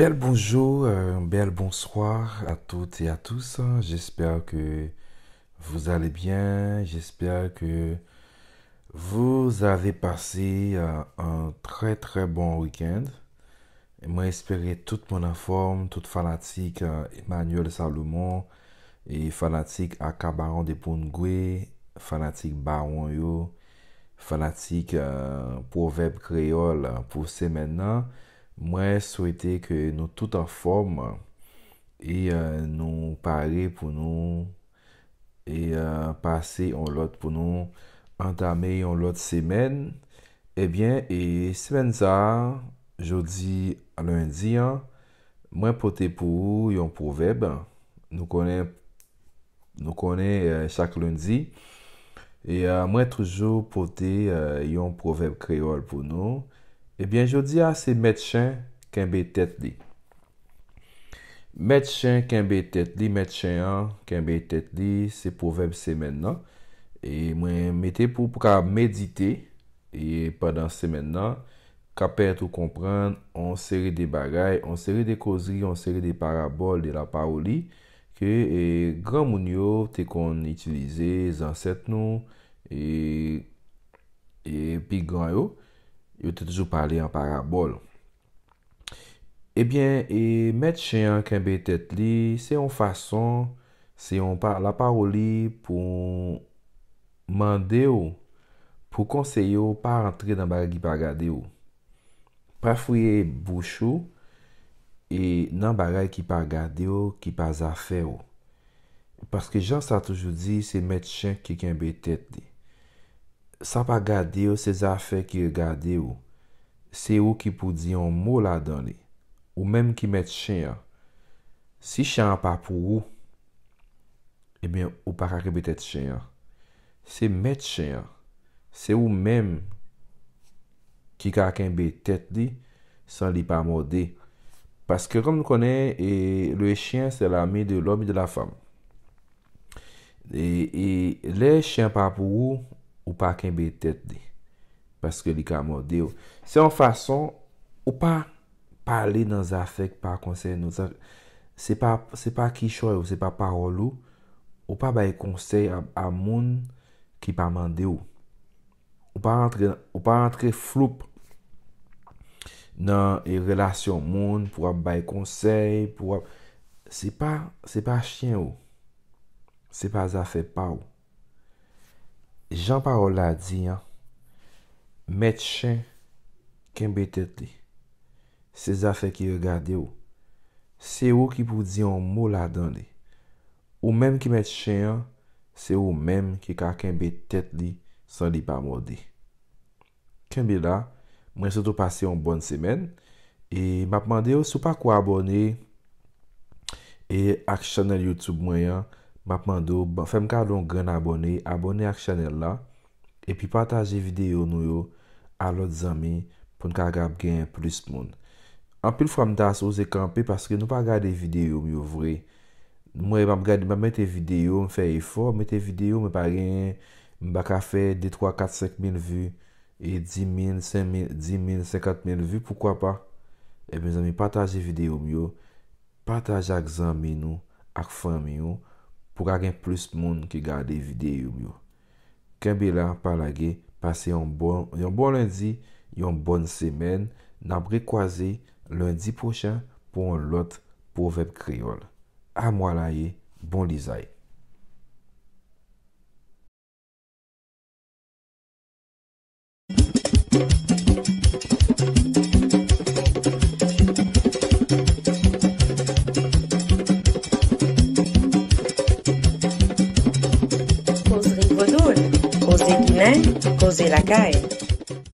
Bel bonjour, euh, bel bonsoir à toutes et à tous. J'espère que vous allez bien. J'espère que vous avez passé euh, un très très bon week-end. Moi, espérer toute mon informe, toute fanatique euh, Emmanuel Salomon et fanatique Akabaron de pungwe fanatique Baron Yo, fanatique Proverbe Créole pour ces maintenant. Mwen souwete ke nou tout an form E, e nou pare pou nou e, e pase yon lot pou nou Antame yon lot semen Ebyen, e, semen sa Jodi an lundi Mwen pote pou yon proveb Nou kone chak lundi E mwen toujou pote yon proveb kreol pou nou Ebyen, eh jodi a, se metchen kenbe tet li. Metchen kenbe tet li, metchen an, kenbe tet li, se pou veb semen nan. E mwen mette pou pou ka medite, e padan semen non? nan, ka pet ou kompran, on seri de bagay, on seri de kozri, on seri de parabol, de la paoli, ke gran moun yo te kon itilize zanset nou, e pi gran yo. Yo te toujou pali an parabol. E bie, met chen an kenbe tet li, se yon fason, se yon la paroli pou mande ou, pou konseyo ou pa rentre nan bagay ki pa gade ou. Pra fweye bouchou, e nan bagay ki pa gade ou, ki pa zafè ou. Paske jan sa toujou di, se met chen ki kenbe tet li. San pa gade ou se zafè ki e gade ou, se ou ki pou diyon mou la doni, ou menm ki met chen ya. Si chen an pa pou ou, ebyen ou pa kake be tet chen ya. Se met chen ya, se ou menm ki kakem be tet li, san li pa mode. Paske kom nou konen, le chen se la mi de lomi de la fam. E, e le chen an pa pou ou, Ou pa kenbe tet de. Paske li kamande ou. Se an fason, ou pa pale nan zafek pa konsey nou. Se pa kishoy ou, se pa parol ou, ou pa bay konsey a moun ki pa mande ou. Ou pa rentre floup nan e relasyon moun, pou ap bay konsey, pou ap... Se pa chen ou. Se pa zafek pa ou. Jan parol la di an, met chen kembe tet li. Se za fe ki regade ou, se ou ki pou di an mou la dan li. Ou menm ki met chen an, se ou menm ki ka kembe tet li san li pa morde. Kembe la, mwen soto pase an bon semen. E ma pwande ou sou pa kwa abone e ak chanel Youtube mwen an. Mpap mandou, fem kalon gren abone, abone ak chanel la. E pi pataje video nou yo alot zami pou nka gab gen plus moun. Anpil fwa m das wou ze kampe paske nou pa gade video m yo vre. Mwen m gade, m mette video, m fe e for, mette video, m pa gen, m baka fe 2, 3, 4, 5 mil vu. E 10 mil, 5 mil, 10 mil, 50 mil vu, poukwa pa? E pi m zami pataje video m yo, pataje ak zami nou ak fwa m yo. pou kagen plus moun ki gade videyo yo. Kèbe la, palage, pase bon, yon bon lundi, yon bon semen, nan brekwaze lundi pochè pou yon lot povep kriol. A mwala ye, bon lisa ye. ¿Eh? la CAE.